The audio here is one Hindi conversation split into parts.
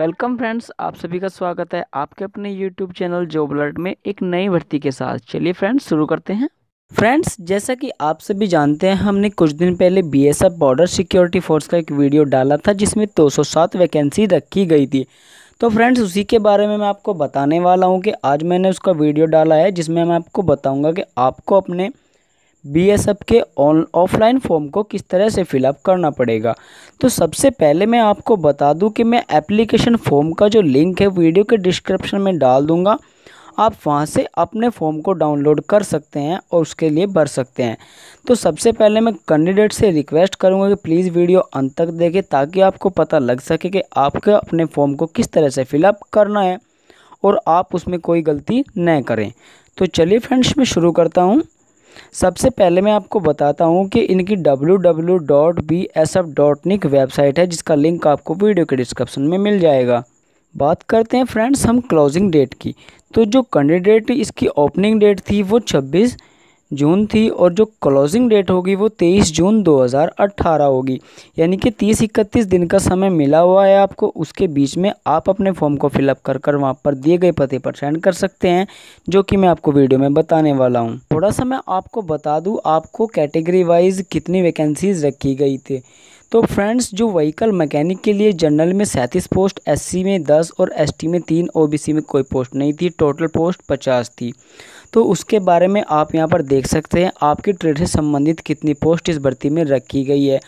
वेलकम फ्रेंड्स आप सभी का स्वागत है आपके अपने यूट्यूब चैनल जॉब अलर्ट में एक नई भर्ती के साथ चलिए फ्रेंड्स शुरू करते हैं फ्रेंड्स जैसा कि आप सभी जानते हैं हमने कुछ दिन पहले बीएसएफ बॉर्डर सिक्योरिटी फोर्स का एक वीडियो डाला था जिसमें 207 वैकेंसी रखी गई थी तो फ्रेंड्स उसी के बारे में मैं आपको बताने वाला हूँ कि आज मैंने उसका वीडियो डाला है जिसमें मैं आपको बताऊँगा कि आपको अपने बी एस एफ के ऑन ऑफलाइन फॉर्म को किस तरह से फिलअप करना पड़ेगा तो सबसे पहले मैं आपको बता दूं कि मैं एप्लीकेशन फॉर्म का जो लिंक है वीडियो के डिस्क्रिप्शन में डाल दूंगा आप वहाँ से अपने फॉर्म को डाउनलोड कर सकते हैं और उसके लिए भर सकते हैं तो सबसे पहले मैं कैंडिडेट से रिक्वेस्ट करूँगा कि प्लीज़ वीडियो अंत तक देखें ताकि आपको पता लग सके कि आपके अपने फॉर्म को किस तरह से फिलअप करना है और आप उसमें कोई गलती न करें तो चलिए फ्रेंड्स मैं शुरू करता हूँ सबसे पहले मैं आपको बताता हूँ कि इनकी W W dot B S F dot nic website है जिसका लिंक आपको वीडियो के डिस्क्रिप्शन में मिल जाएगा बात करते हैं फ्रेंड्स हम क्लोजिंग डेट की तो जो कैंडिडेट इसकी ओपनिंग डेट थी वो छब्बीस जून थी और जो क्लोजिंग डेट होगी वो 23 जून 2018 होगी यानी कि 30 इकतीस दिन का समय मिला हुआ है आपको उसके बीच में आप अपने फॉर्म को फिलअप कर कर वहाँ पर दिए गए पते पर सेंड कर सकते हैं जो कि मैं आपको वीडियो में बताने वाला हूँ थोड़ा सा मैं आपको बता दूँ आपको कैटेगरी वाइज कितनी वैकेंसीज़ रखी गई थी तो फ्रेंड्स जो व्हीकल मैकेनिक के लिए जनरल में सैंतीस पोस्ट एससी में दस और एसटी में तीन ओबीसी में कोई पोस्ट नहीं थी टोटल पोस्ट पचास थी तो उसके बारे में आप यहाँ पर देख सकते हैं आपकी ट्रेड से संबंधित कितनी पोस्ट इस भर्ती में रखी गई है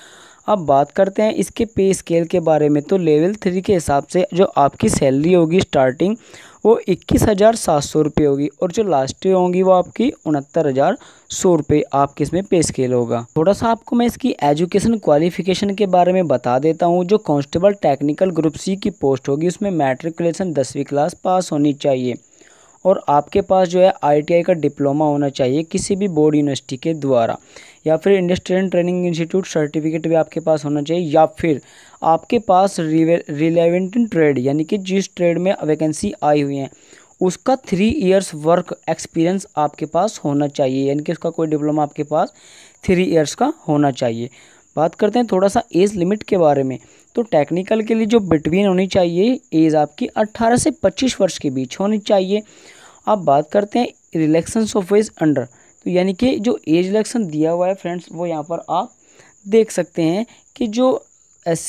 अब बात करते हैं इसके पे स्केल के बारे में तो लेवल थ्री के हिसाब से जो आपकी सैलरी होगी स्टार्टिंग वो इक्कीस हज़ार सात सौ रुपये होगी और जो लास्ट होंगी वो आपकी उनहत्तर हज़ार सौ रुपये आपके इसमें पे स्केल होगा थोड़ा सा आपको मैं इसकी एजुकेशन क्वालिफिकेशन के बारे में बता देता हूँ जो कांस्टेबल टेक्निकल ग्रुप सी की पोस्ट होगी उसमें मैट्रिकुलेशन दसवीं क्लास पास होनी चाहिए और आपके पास जो है आईटीआई का डिप्लोमा होना चाहिए किसी भी बोर्ड यूनिवर्सिटी के द्वारा या फिर इंडस्ट्रियल ट्रेनिंग इंस्टीट्यूट सर्टिफिकेट भी आपके पास होना चाहिए या फिर आपके पास रिलेवेंट ट्रेड यानी कि जिस ट्रेड में वैकेंसी आई हुई है उसका थ्री इयर्स वर्क एक्सपीरियंस आपके पास होना चाहिए यानी कि उसका कोई डिप्लोमा आपके पास थ्री इयर्स का होना चाहिए बात करते हैं थोड़ा सा एज लिमिट के बारे में तो टेक्निकल के लिए जो बिटवीन होनी चाहिए एज आपकी 18 से 25 वर्ष के बीच होनी चाहिए अब बात करते हैं रिलेक्शन ऑफ एज अंडर तो यानी कि जो एज रिलेक्शन दिया हुआ है फ्रेंड्स वो यहाँ पर आप देख सकते हैं कि जो एस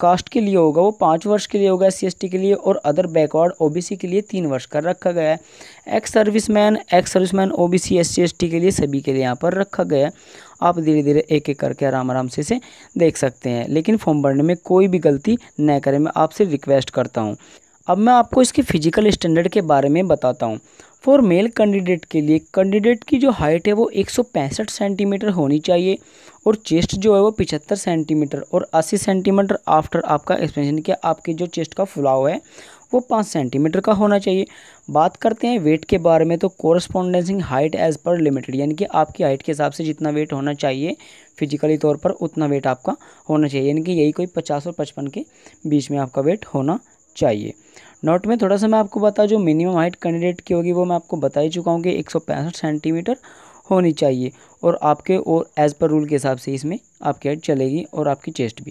कास्ट के लिए होगा वो पाँच वर्ष के लिए होगा एस सी के लिए और अदर बैकवर्ड ओ के लिए तीन वर्ष का रखा गया है ex serviceman ex serviceman O S C के लिए सभी के लिए यहाँ पर रखा गया है आप धीरे धीरे एक एक करके आराम आराम से इसे देख सकते हैं लेकिन फॉर्म भरने में कोई भी गलती न करें मैं आपसे रिक्वेस्ट करता हूँ अब मैं आपको इसके फिजिकल स्टैंडर्ड के बारे में बताता हूँ फॉर मेल कैंडिडेट के लिए कैंडिडेट की जो हाइट है वो 165 सेंटीमीटर होनी चाहिए और चेस्ट जो है वो 75 सेंटीमीटर और 80 सेंटीमीटर आफ्टर आपका एक्सपेंशन के आपके जो चेस्ट का फुलाव है वो पाँच सेंटीमीटर का होना चाहिए बात करते हैं वेट के बारे में तो कोरस्पॉन्डेंसिंग हाइट एज पर लिमिटेड यानी कि आपकी हाइट के हिसाब से जितना वेट होना चाहिए फिजिकली तौर पर उतना वेट आपका होना चाहिए यानी कि यही कोई पचास और पचपन के बीच में आपका वेट होना चाहिए नॉट में थोड़ा सा मैं आपको बता जो मिनिमम हाइट कैंडिडेट की होगी वो मैं आपको बता ही चुका हूँ कि एक सेंटीमीटर होनी चाहिए और आपके और एज़ पर रूल के हिसाब से इसमें आपकी हाइट चलेगी और आपकी चेस्ट भी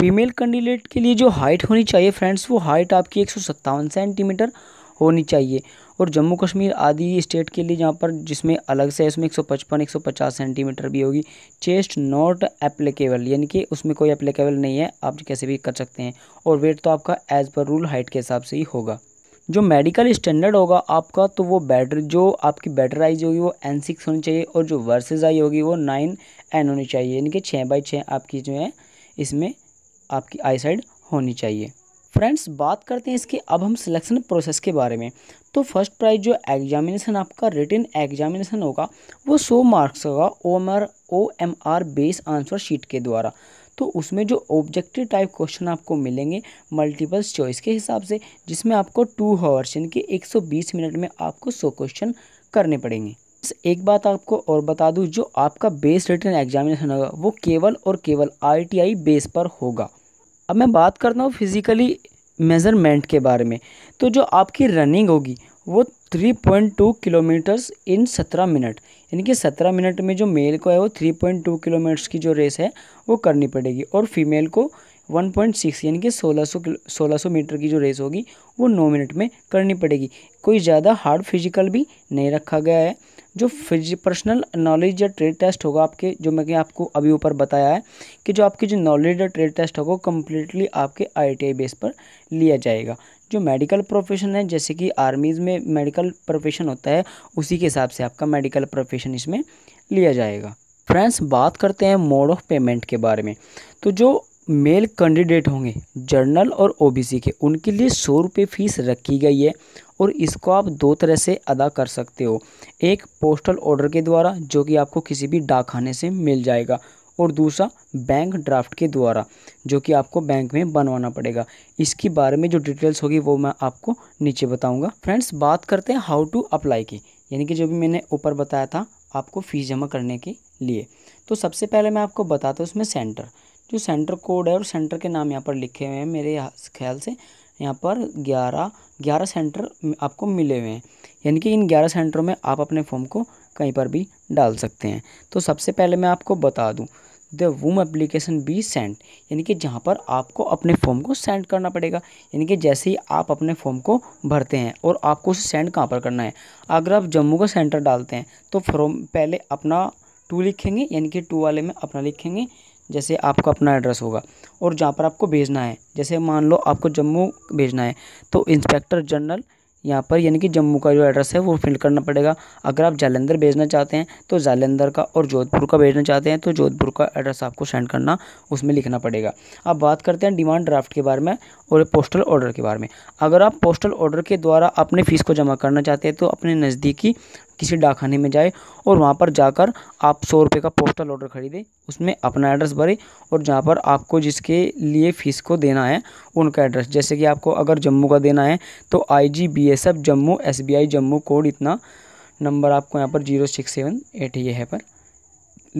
फीमेल कैंडिडेट के लिए जो हाइट होनी चाहिए फ्रेंड्स वो हाइट आपकी एक सेंटीमीटर होनी चाहिए और जम्मू कश्मीर आदि स्टेट के लिए जहाँ पर जिसमें अलग से इसमें 155 150 सेंटीमीटर भी होगी चेस्ट नॉट एप्लीकेबल यानी कि उसमें कोई एप्लीकेबल नहीं है आप कैसे भी कर सकते हैं और वेट तो आपका एज़ पर रूल हाइट के हिसाब से ही होगा जो मेडिकल स्टैंडर्ड होगा आपका तो वो बैटर जो आपकी बैटर आइज होगी वो एन सिक्स होनी चाहिए और जो वर्सेज आई होगी वो नाइन एन होनी चाहिए यानी कि छः बाई छः आपकी जो है इसमें आपकी आई साइड होनी चाहिए फ्रेंड्स बात करते हैं इसके अब हम सिलेक्शन प्रोसेस के बारे में तो फर्स्ट प्राइज जो एग्जामिनेशन आपका रिटर्न एग्जामिनेशन होगा वो सौ मार्क्स होगा O M R O M R base answer sheet के द्वारा तो उसमें जो ऑब्जेक्टिव टाइप क्वेश्चन आपको मिलेंगे मल्टीपल चॉइस के हिसाब से जिसमें आपको टू हावर्स यानी कि बीस मिनट में आपको सो क्वेश्चन करने पड़ेंगे एक बात आपको और बता दूँ जो आपका बेस रिटर्न एग्जामिनेशन होगा वो केवल और केवल आई बेस पर होगा अब मैं बात करता हूँ फिज़िकली मेज़रमेंट के बारे में तो जो आपकी रनिंग होगी वो 3.2 किलोमीटर्स इन 17 मिनट यानी कि 17 मिनट में जो मेल को है वो 3.2 किलोमीटर्स की जो रेस है वो करनी पड़ेगी और फीमेल को 1.6 यानी कि 1600 1600 मीटर की जो रेस होगी वो 9 मिनट में करनी पड़ेगी कोई ज़्यादा हार्ड फिजिकल भी नहीं रखा गया है जो फिज पर्सनल नॉलेज या ट्रेड टेस्ट होगा आपके जो मैं आपको अभी ऊपर बताया है कि जो आपकी जो नॉलेज या ट्रेड टेस्ट होगा वो कम्प्लीटली आपके आई बेस पर लिया जाएगा जो मेडिकल प्रोफेशन है जैसे कि आर्मीज़ में मेडिकल प्रोफेशन होता है उसी के हिसाब से आपका मेडिकल प्रोफेशन इसमें लिया जाएगा फ्रेंड्स बात करते हैं मोड ऑफ पेमेंट के बारे में तो जो मेल कैंडिडेट होंगे जर्नल और ओबीसी के उनके लिए सौ रुपये फीस रखी गई है और इसको आप दो तरह से अदा कर सकते हो एक पोस्टल ऑर्डर के द्वारा जो कि आपको किसी भी डाकखाने से मिल जाएगा और दूसरा बैंक ड्राफ्ट के द्वारा जो कि आपको बैंक में बनवाना पड़ेगा इसके बारे में जो डिटेल्स होगी वो मैं आपको नीचे बताऊँगा फ्रेंड्स बात करते हैं हाउ टू अप्लाई की यानी कि जो भी मैंने ऊपर बताया था आपको फ़ीस जमा करने के लिए तो सबसे पहले मैं आपको बताता हूँ उसमें सेंटर जो सेंटर कोड है और सेंटर के नाम यहाँ पर लिखे हुए हैं मेरे ख्याल से यहाँ पर ग्यारह ग्यारह सेंटर आपको मिले हुए हैं यानी कि इन ग्यारह सेंटरों में आप अपने फॉर्म को कहीं पर भी डाल सकते हैं तो सबसे पहले मैं आपको बता दूँ the whom application be sent यानी कि जहाँ पर आपको अपने फॉर्म को सेंड करना पड़ेगा यानी कि जैसे ही आप अपने फॉर्म को भरते हैं और आपको उसे सेंड कहाँ पर करना है अगर आप जम्मू का सेंटर डालते हैं तो फॉर्म पहले अपना टू लिखेंगे यानी कि टू वाले में अपना लिखेंगे जैसे आपका अपना एड्रेस होगा और जहाँ पर आपको भेजना है जैसे मान लो आपको जम्मू भेजना है तो इंस्पेक्टर जनरल यहाँ पर यानी कि जम्मू का जो एड्रेस है वो फिल करना पड़ेगा अगर आप जालंधर भेजना चाहते हैं तो जालंधर का और जोधपुर का भेजना चाहते हैं तो जोधपुर का एड्रेस आपको सेंड करना उसमें लिखना पड़ेगा अब बात करते हैं डिमांड ड्राफ्ट के बारे में और पोस्टल ऑर्डर के बारे में अगर आप पोस्टल ऑर्डर के द्वारा अपने फ़ीस को जमा करना चाहते हैं तो अपने नज़दीकी किसी डाकखाने में जाए और वहाँ पर जाकर आप सौ रुपये का पोस्टल ऑर्डर खरीदें उसमें अपना एड्रेस भरें और जहाँ पर आपको जिसके लिए फ़ीस को देना है उनका एड्रेस जैसे कि आपको अगर जम्मू का देना है तो I G B S F Jammu S B I Jammu code इतना नंबर आपको यहाँ पर जीरो सिक्स सेवन एट ये है पर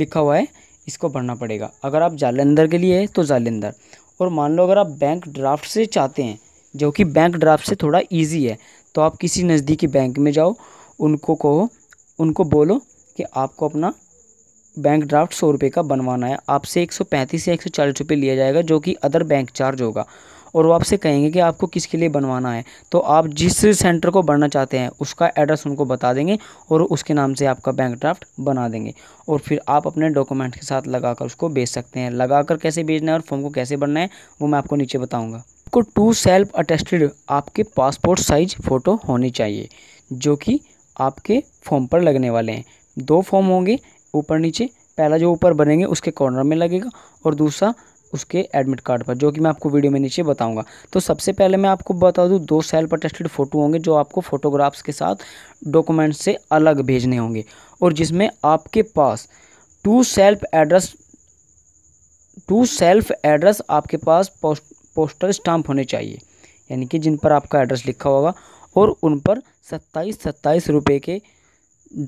लिखा हुआ है इसको भरना पड़ेगा अगर आप जालंधर के लिए है तो जालंधर और मान लो अगर आप बैंक ड्राफ्ट से चाहते हैं जो कि बैंक ड्राफ्ट से थोड़ा इजी है तो आप किसी नज़दीकी बैंक में जाओ उनको कहो उनको बोलो कि आपको अपना बैंक ड्राफ्ट सौ रुपये का बनवाना है आपसे एक सौ पैंतीस या एक सौ चालीस रुपये लिया जाएगा जो कि अदर बैंक चार्ज होगा और वो आपसे कहेंगे कि आपको किसके लिए बनवाना है तो आप जिस सेंटर को बनना चाहते हैं उसका एड्रेस उनको बता देंगे और उसके नाम से आपका बैंक ड्राफ्ट बना देंगे और फिर आप अपने डॉक्यूमेंट के साथ लगाकर उसको बेच सकते हैं लगाकर कैसे भेजना है और फॉर्म को कैसे भरना है वो मैं आपको नीचे बताऊँगा आपको टू सेल्फ अटेस्टेड आपके पासपोर्ट साइज फ़ोटो होनी चाहिए जो कि आपके फॉर्म पर लगने वाले हैं दो फॉर्म होंगे ऊपर नीचे पहला जो ऊपर बनेंगे उसके कॉर्नर में लगेगा और दूसरा उसके एडमिट कार्ड पर जो कि मैं आपको वीडियो में नीचे बताऊंगा तो सबसे पहले मैं आपको बता दूं दो सेल पर टेस्टेड फ़ोटो होंगे जो आपको फ़ोटोग्राफ्स के साथ डॉक्यूमेंट से अलग भेजने होंगे और जिसमें आपके पास two self address two self address आपके पास पोस्ट पोस्टल स्टाम्प होने चाहिए यानी कि जिन पर आपका एड्रेस लिखा होगा और उन पर सत्ताईस सत्ताईस रुपये के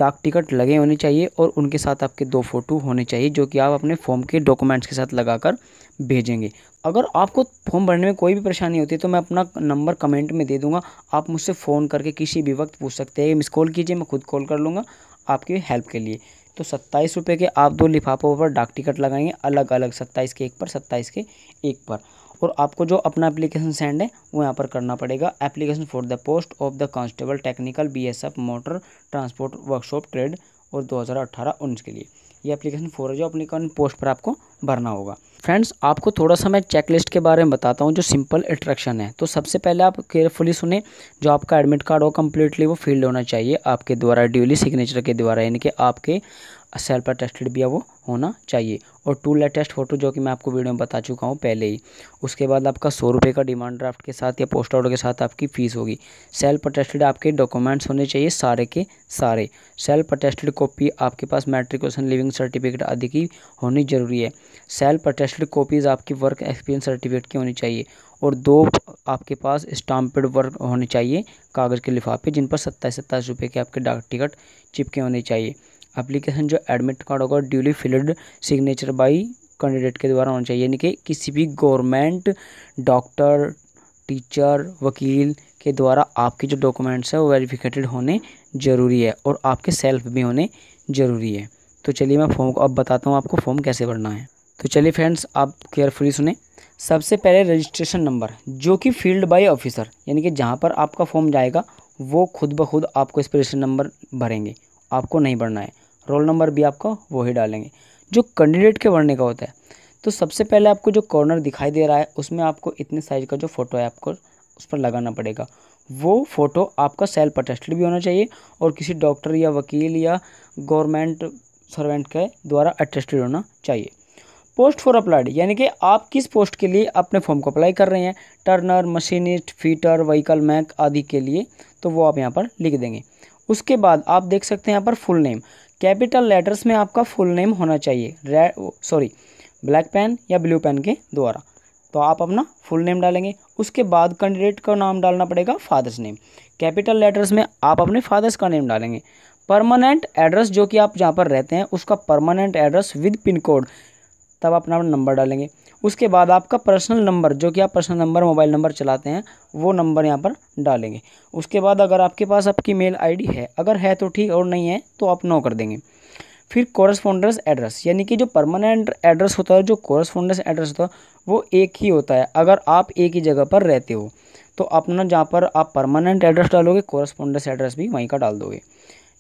डाक टिकट लगे होने चाहिए और उनके साथ आपके दो फ़ोटो होने चाहिए जो कि आप अपने फॉर्म के डॉक्यूमेंट्स के साथ लगाकर भेजेंगे अगर आपको फॉर्म भरने में कोई भी परेशानी होती है तो मैं अपना नंबर कमेंट में दे दूंगा आप मुझसे फ़ोन करके किसी भी वक्त पूछ सकते हैं मिस कॉल कीजिए मैं खुद कॉल कर लूँगा आपकी हेल्प के लिए तो सत्ताईस रुपये के आप दो लिफाफों पर डाक टिकट लगाएंगे अलग अलग सत्ताईस के एक पर सत्ताईस के एक पर और आपको जो अपना एप्लीकेशन सेंड है वो यहाँ पर करना पड़ेगा application for the post of the constable technical BSF motor transport workshop trade और 2018-19 के लिए ये एप्लीकेशन फॉर है जो अपनी पोस्ट पर आपको भरना होगा फ्रेंड्स आपको थोड़ा सा मैं चेकलिस्ट के बारे में बताता हूँ जो सिंपल इंट्रक्शन है तो सबसे पहले आप केयरफुली सुने जो आपका एडमिट कार्ड हो कम्प्लीटली वो फील्ड होना चाहिए आपके द्वारा ड्यूली सिग्नेचर के द्वारा यानी कि आपके सेल्फ अटेस्टेड भी है वो होना चाहिए और टू लेटेस्ट फ़ोटो जो कि मैं आपको वीडियो में बता चुका हूँ पहले ही उसके बाद आपका सौ रुपये का डिमांड ड्राफ्ट के साथ या पोस्ट ऑर्डर के साथ आपकी फ़ीस होगी सेल्फ अटेस्टेड आपके डॉक्यूमेंट्स होने चाहिए सारे के सारे सेल्फ अटेस्टेड कॉपी आपके पास मैट्रिकुलेशन लिविंग सर्टिफिकेट आदि की होनी ज़रूरी है सेल्फ अटेस्टेड कॉपीज़ आपकी वर्क एक्सपीरियंस सर्टिफिकेट की होनी चाहिए और दो आपके पास स्टाम्पेड वर्क होने चाहिए कागज़ के लिफाफे जिन पर सत्ताईस सत्ताईस रुपये के आपके डाक टिकट चिपके होने चाहिए एप्लीकेशन जो एडमिट कार्ड होगा duly filled signature by candidate के द्वारा होना चाहिए यानी कि किसी भी गवर्नमेंट डॉक्टर टीचर वकील के द्वारा आपके जो डॉक्यूमेंट्स हैं वो वेरीफिकेटेड होने ज़रूरी है और आपके सेल्फ भी होने ज़रूरी है तो चलिए मैं फॉर्म अब बताता हूँ आपको फॉर्म कैसे भरना है तो चलिए फ्रेंड्स आप केयरफुली सुने सबसे पहले रजिस्ट्रेशन नंबर जो कि फील्ड बाय ऑफिसर यानी कि जहाँ पर आपका फॉर्म जाएगा वो खुद ब खुद आपको इस पर रजिस्ट्रेशन नंबर भरेंगे आपको नहीं भरना है रोल नंबर भी आपको वही डालेंगे जो कैंडिडेट के वर्णे का होता है तो सबसे पहले आपको जो कॉर्नर दिखाई दे रहा है उसमें आपको इतने साइज़ का जो फ़ोटो है आपको उस पर लगाना पड़ेगा वो फ़ोटो आपका सेल्फ अटेस्टेड भी होना चाहिए और किसी डॉक्टर या वकील या गवर्नमेंट सर्वेंट के द्वारा अटेस्टेड होना चाहिए पोस्ट फॉर अप्लाइड यानी कि आप किस पोस्ट के लिए अपने फॉर्म को अप्लाई कर रहे हैं turner machinist fitter vehicle mech आदि के लिए तो वो आप यहाँ पर लिख देंगे उसके बाद आप देख सकते हैं यहाँ पर फुल नेम कैपिटल लेटर्स में आपका फुल नेम होना चाहिए सॉरी ब्लैक पेन या ब्लू पेन के द्वारा तो आप अपना फुल नेम डालेंगे उसके बाद कैंडिडेट का नाम डालना पड़ेगा फादर्स नेम कैपिटल लेटर्स में आप अपने फादर्स का नेम डालेंगे परमानेंट एड्रेस जो कि आप जहाँ पर रहते हैं उसका permanent address with pin code तब अपना नंबर डालेंगे उसके बाद आपका पर्सनल नंबर जो कि आप पर्सनल नंबर मोबाइल नंबर चलाते हैं वो नंबर यहाँ पर डालेंगे उसके बाद अगर आपके पास आपकी मेल आईडी है अगर है तो ठीक और नहीं है तो आप नो कर देंगे फिर कॉरस्पॉन्डेंस एड्रेस यानी कि जो परमानेंट एड्रेस होता है जो कॉरस्पॉन्डेंस एड्रेस होता है वो एक ही होता है अगर आप एक ही जगह पर रहते हो तो अपना जहाँ पर आप परमानेंट एड्रेस डालोगे कॉरस्पॉन्डेंस एड्रेस भी वहीं का डाल दोगे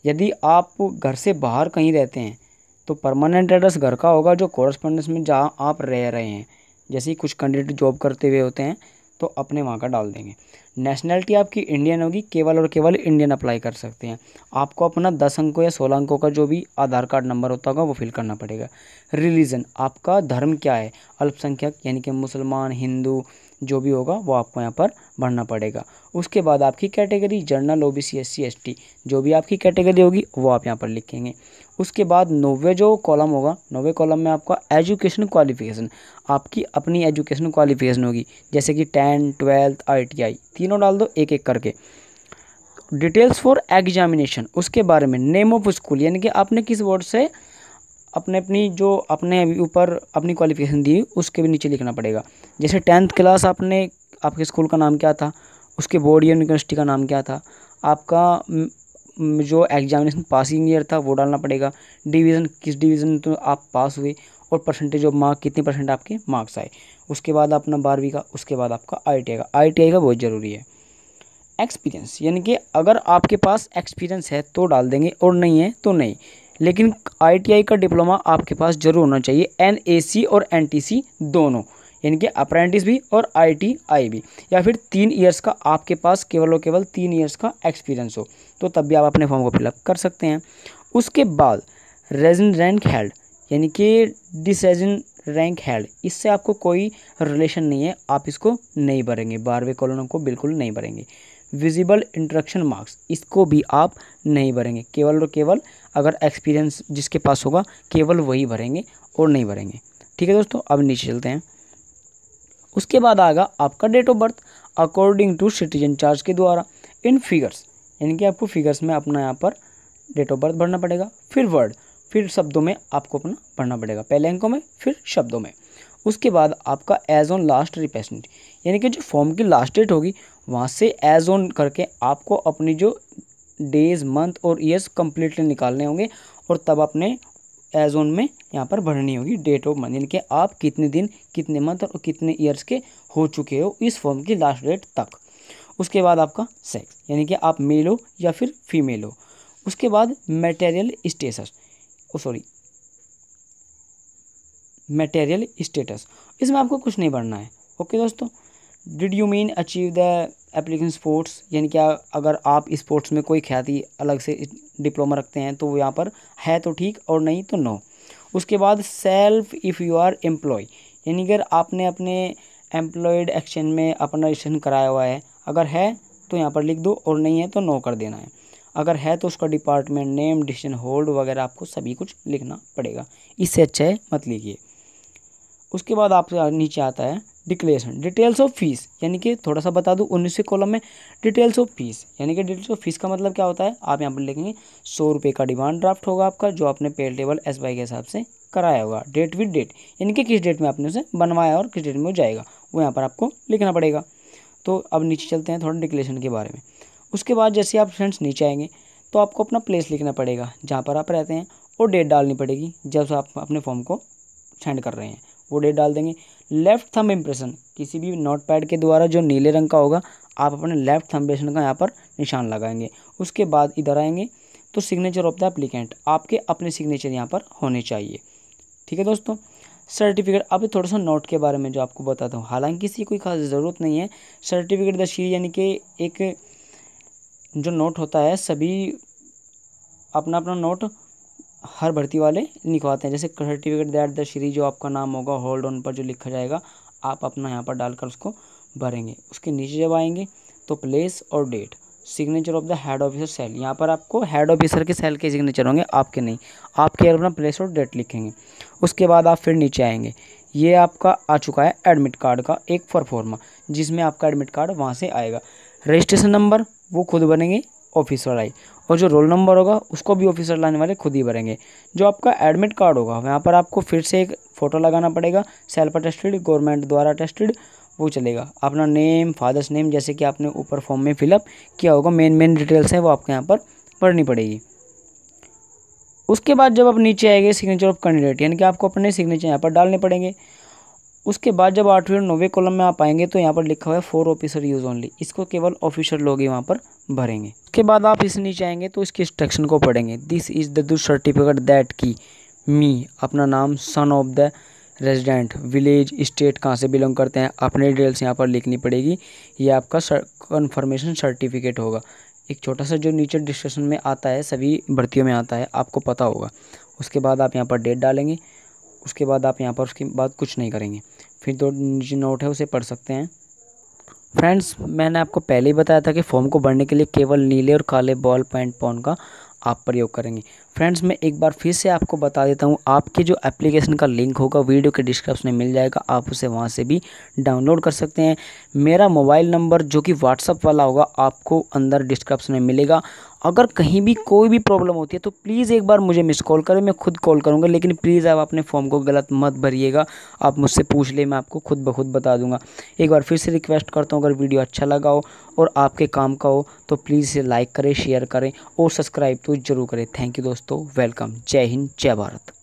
यदि आप घर से बाहर कहीं रहते हैं तो परमानेंट एड्रेस घर का होगा जो कॉरस्पॉन्डेंस में जहाँ आप रह रहे हैं जैसे ही कुछ कैंडिडेट जॉब करते हुए होते हैं तो अपने वहाँ का डाल देंगे नेशनैलिटी आपकी इंडियन होगी केवल और केवल इंडियन अप्लाई कर सकते हैं आपको अपना दस अंकों या सोलह अंकों का जो भी आधार कार्ड नंबर होता होगा वो फिल करना पड़ेगा रिलीजन आपका धर्म क्या है अल्पसंख्यक यानी कि मुसलमान हिंदू जो भी होगा वो आपको यहाँ पर भरना पड़ेगा उसके बाद आपकी category general O B C S C S T जो भी आपकी कैटेगरी होगी वो आप यहाँ पर लिखेंगे उसके बाद नोवे जो कॉलम होगा नोवे कॉलम में आपका एजुकेशन क्वालिफिकेशन आपकी अपनी एजुकेशन क्वालिफिकेशन होगी जैसे कि टेंथ ट्वेल्थ आई तीनों डाल दो एक एक करके डिटेल्स फॉर एग्जामिनेशन उसके बारे में नेम ऑफ स्कूल यानी कि आपने किस वर्ड से अपने अपनी जो अपने ऊपर अपनी क्वालिफिकेशन दी उसके भी नीचे लिखना पड़ेगा जैसे टेंथ क्लास आपने आपके स्कूल का नाम क्या था उसके बोर्ड यूनिवर्सिटी का नाम क्या था आपका जो एग्जामिनेशन पासिंग ईयर था वो डालना पड़ेगा डिवीज़न किस डिवीज़न तो आप पास हुए और परसेंटेज ऑफ मार्क कितने परसेंट आपके मार्क्स आए उसके बाद अपना बारहवीं का उसके बाद आपका आई का आई का बहुत ज़रूरी है एक्सपीरियंस यानी कि अगर आपके पास एक्सपीरियंस है तो डाल देंगे और नहीं है तो नहीं लेकिन आई का डिप्लोमा आपके पास जरूर होना चाहिए एन और एन दोनों यानी कि अप्रेंटिस भी और आई भी या फिर तीन ईयर्स का आपके पास केवल और केवल तीन ईयर्स का एक्सपीरियंस हो तो तब भी आप अपने फॉर्म को फिलअप कर सकते हैं उसके बाद रेजन रैंक हेल्ड यानी कि डिसजन रैंक हेल्ड इससे आपको कोई रिलेशन नहीं है आप इसको नहीं भरेंगे बारहवें कॉलोनों को बिल्कुल नहीं भरेंगे विजिबल इंट्रक्शन मार्क्स इसको भी आप नहीं भरेंगे केवल और केवल अगर एक्सपीरियंस जिसके पास होगा केवल वही भरेंगे और नहीं भरेंगे ठीक है दोस्तों अब नीचे चलते हैं उसके बाद आएगा आपका date of birth according to citizen charge के द्वारा इन फिगर्स यानी कि आपको फिगर्स में अपना यहाँ पर डेट ऑफ बर्थ भरना पड़ेगा फिर वर्ड फिर शब्दों में आपको अपना भरना पड़ेगा पहले अंकों में फिर शब्दों में उसके बाद आपका एज ऑन लास्ट रिपेसेंट यानी कि जो फॉर्म की लास्ट डेट होगी वहाँ से एज ऑन करके आपको अपनी जो डेज मंथ और ईयर्स कंप्लीटली निकालने होंगे और तब अपने एज ऑन में यहाँ पर भरनी होगी डेट ऑफ मंथ यानी कि आप कितने दिन कितने मंथ और कितने ईयर्स के हो चुके हो इस फॉर्म की लास्ट डेट तक उसके बाद आपका सेक्स यानी कि आप मेल हो या फिर फीमेल हो उसके बाद material status sorry material status इसमें आपको कुछ नहीं पढ़ना है ओके दोस्तों did you mean achieve the application sports यानी कि अगर आप स्पोर्ट्स में कोई ख्याति अलग से डिप्लोमा रखते हैं तो वो यहाँ पर है तो ठीक और नहीं तो नो उसके बाद self if you are employ यानी अगर आपने अपने एम्प्लॉयड एक्सचेंज में अपना रजिस्ट्रेशन कराया हुआ है अगर है तो यहाँ पर लिख दो और नहीं है तो नो कर देना है अगर है तो उसका डिपार्टमेंट नेम डिसीजन होल्ड वगैरह आपको सभी कुछ लिखना पड़ेगा इससे अच्छा है मत लिखिए उसके बाद आप नीचे आता है डिक्लेरेशन डिटेल्स ऑफ फीस यानी कि थोड़ा सा बता दूँ उन्नीसवें कॉलम में डिटेल्स ऑफ फीस यानी कि डिटेल्स ऑफ फीस का मतलब क्या होता है आप यहाँ पर लिखेंगे सौ रुपये का डिमांड ड्राफ्ट होगा आपका जो आपने पे टेबल एस के हिसाब से कराया होगा डेट विद डेट यानी कि किस डेट में आपने उसे बनवाया और किस डेट में वो जाएगा वो यहाँ पर आपको लिखना पड़ेगा तो अब नीचे चलते हैं थोड़ा डिक्लेशन के बारे में उसके बाद जैसे आप फ्रेंड्स नीचे आएंगे तो आपको अपना प्लेस लिखना पड़ेगा जहाँ पर आप रहते हैं और डेट डालनी पड़ेगी जब आप अपने फॉर्म को सेंड कर रहे हैं वो डेट डाल देंगे लेफ़्ट थम इम्प्रेशन किसी भी नोट पैड के द्वारा जो नीले रंग का होगा आप अपने लेफ़्ट थम इम्प्रेशन का यहाँ पर निशान लगाएंगे उसके बाद इधर आएंगे तो सिग्नेचर ऑफ द एप्लीकेंट आपके अपने सिग्नेचर यहाँ पर होने चाहिए ठीक है दोस्तों सर्टिफिकेट अब थोड़ा सा नोट के बारे में जो आपको बताता हूँ हालांकि इसकी कोई खास ज़रूरत नहीं है सर्टिफिकेट दशीर यानी कि एक जो नोट होता है सभी अपना अपना नोट हर भर्ती वाले लिखवाते हैं जैसे सर्टिफिकेट दैट श्री जो आपका नाम होगा होल्ड ऑन पर जो लिखा जाएगा आप अपना यहाँ पर डालकर उसको भरेंगे उसके नीचे जब आएंगे तो प्लेस और date signature of the head officer seal यहाँ पर आपको हेड ऑफिसर के सेल के सिग्नेचर होंगे आपके नहीं आपके अपना प्लेस और डेट लिखेंगे उसके बाद आप फिर नीचे आएंगे ये आपका आ चुका है एडमिट कार्ड का एक फॉर्मा जिसमें आपका एडमिट कार्ड वहाँ से आएगा रजिस्ट्रेशन नंबर वो खुद बनेंगे ऑफिसर आई और जो रोल नंबर होगा उसको भी ऑफिसर लाने वाले खुद ही भरेंगे जो आपका एडमिट कार्ड होगा वहाँ पर आपको फिर से एक फ़ोटो लगाना पड़ेगा सेल्फ अटेस्टेड गवर्नमेंट द्वारा अटेस्टेड वो चलेगा अपना नेम फादर्स नेम जैसे कि आपने ऊपर फॉर्म में फिलअप किया होगा मेन मेन डिटेल्स हैं वो आपको यहाँ पर पढ़नी पड़ेगी उसके बाद जब आप नीचे आएंगे सिग्नेचर ऑफ कैंडिडेट यानी कि आपको अपने सिग्नेचर यहाँ पर डालने पड़ेंगे उसके बाद जब आठवें और नौवें कॉलम में आप आएंगे तो यहाँ पर लिखा हुआ है फोर ऑफिसर यूज़ ओनली इसको केवल ऑफिसर लोग ही वहाँ पर भरेंगे उसके बाद आप इस नीचे आएंगे तो इसके इंस्ट्रक्शन को पढ़ेंगे this is the to certificate that की मी अपना नाम son of the resident village state कहाँ से बिलोंग करते हैं अपने डिटेल्स यहाँ पर लिखनी पड़ेगी ये आपका कन्फर्मेशन सर्टिफिकेट होगा एक छोटा सा जो नीचे डिस्कशन में आता है सभी भर्तियों में आता है आपको पता होगा उसके बाद आप यहाँ पर डेट डालेंगे उसके बाद आप यहाँ पर उसके बाद कुछ नहीं करेंगे फिर दो नीचे नोट है उसे पढ़ सकते हैं फ्रेंड्स मैंने आपको पहले ही बताया था कि फॉर्म को भरने के लिए केवल नीले और काले बॉल पैंट पॉन का आप प्रयोग करेंगे फ्रेंड्स मैं एक बार फिर से आपको बता देता हूँ आपके जो एप्लीकेशन का लिंक होगा वीडियो के डिस्क्रिप्शन में मिल जाएगा आप उसे वहाँ से भी डाउनलोड कर सकते हैं मेरा मोबाइल नंबर जो कि व्हाट्सअप वाला होगा आपको अंदर डिस्क्रिप्शन में मिलेगा अगर कहीं भी कोई भी प्रॉब्लम होती है तो प्लीज़ एक बार मुझे मिस कॉल करें मैं खुद कॉल करूँगा लेकिन प्लीज़ आप अपने फॉर्म को गलत मत भरिएगा आप मुझसे पूछ ले मैं आपको खुद ब खुद बता दूंगा एक बार फिर से रिक्वेस्ट करता हूँ अगर वीडियो अच्छा लगा हो और आपके काम का हो तो प्लीज़ इसे लाइक करें शेयर करें और सब्सक्राइब तो ज़रूर करें थैंक यू दोस्तों वेलकम जय हिंद जय भारत